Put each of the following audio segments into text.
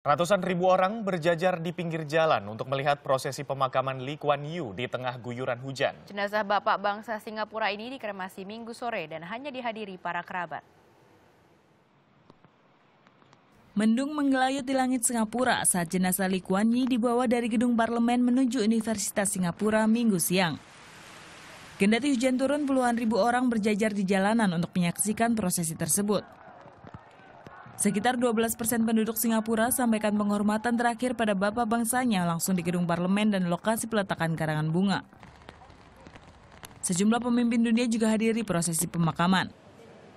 Ratusan ribu orang berjajar di pinggir jalan untuk melihat prosesi pemakaman Lee Kuan Yew di tengah guyuran hujan. Jenazah Bapak Bangsa Singapura ini dikremasi minggu sore dan hanya dihadiri para kerabat. Mendung menggelayut di langit Singapura saat jenazah Lee Kuan Yew dibawa dari gedung parlemen menuju Universitas Singapura minggu siang. Kendati hujan turun, puluhan ribu orang berjajar di jalanan untuk menyaksikan prosesi tersebut. Sekitar 12 persen penduduk Singapura sampaikan penghormatan terakhir pada Bapak bangsanya langsung di gedung parlemen dan lokasi peletakan karangan bunga. Sejumlah pemimpin dunia juga hadiri prosesi pemakaman.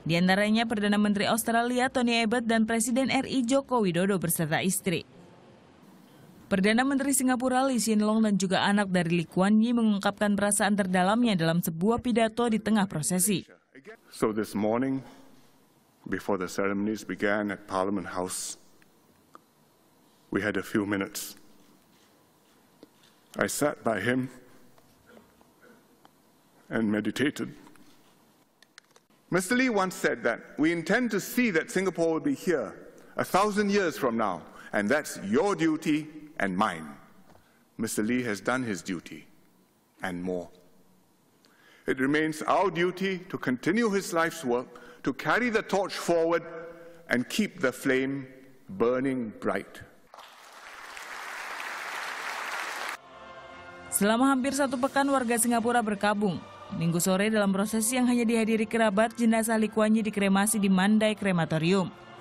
Di antaranya Perdana Menteri Australia Tony Abbott dan Presiden RI Joko Widodo berserta istri. Perdana Menteri Singapura Lee Hsien Long dan juga anak dari Lee Kuan Yee mengungkapkan perasaan terdalamnya dalam sebuah pidato di tengah prosesi. So this morning, before the ceremonies began at Parliament House. We had a few minutes. I sat by him and meditated. Mr. Lee once said that we intend to see that Singapore will be here a thousand years from now, and that's your duty and mine. Mr. Lee has done his duty and more. It remains our duty to continue his life's work to carry the torch forward and keep the flame burning bright. Selama hampir satu pekan warga Singapura berkabung. Minggu sore dalam prosesi yang hanya dihadiri kerabat, jenazah Lee Kuan dikremasi di Mandai Krematorium.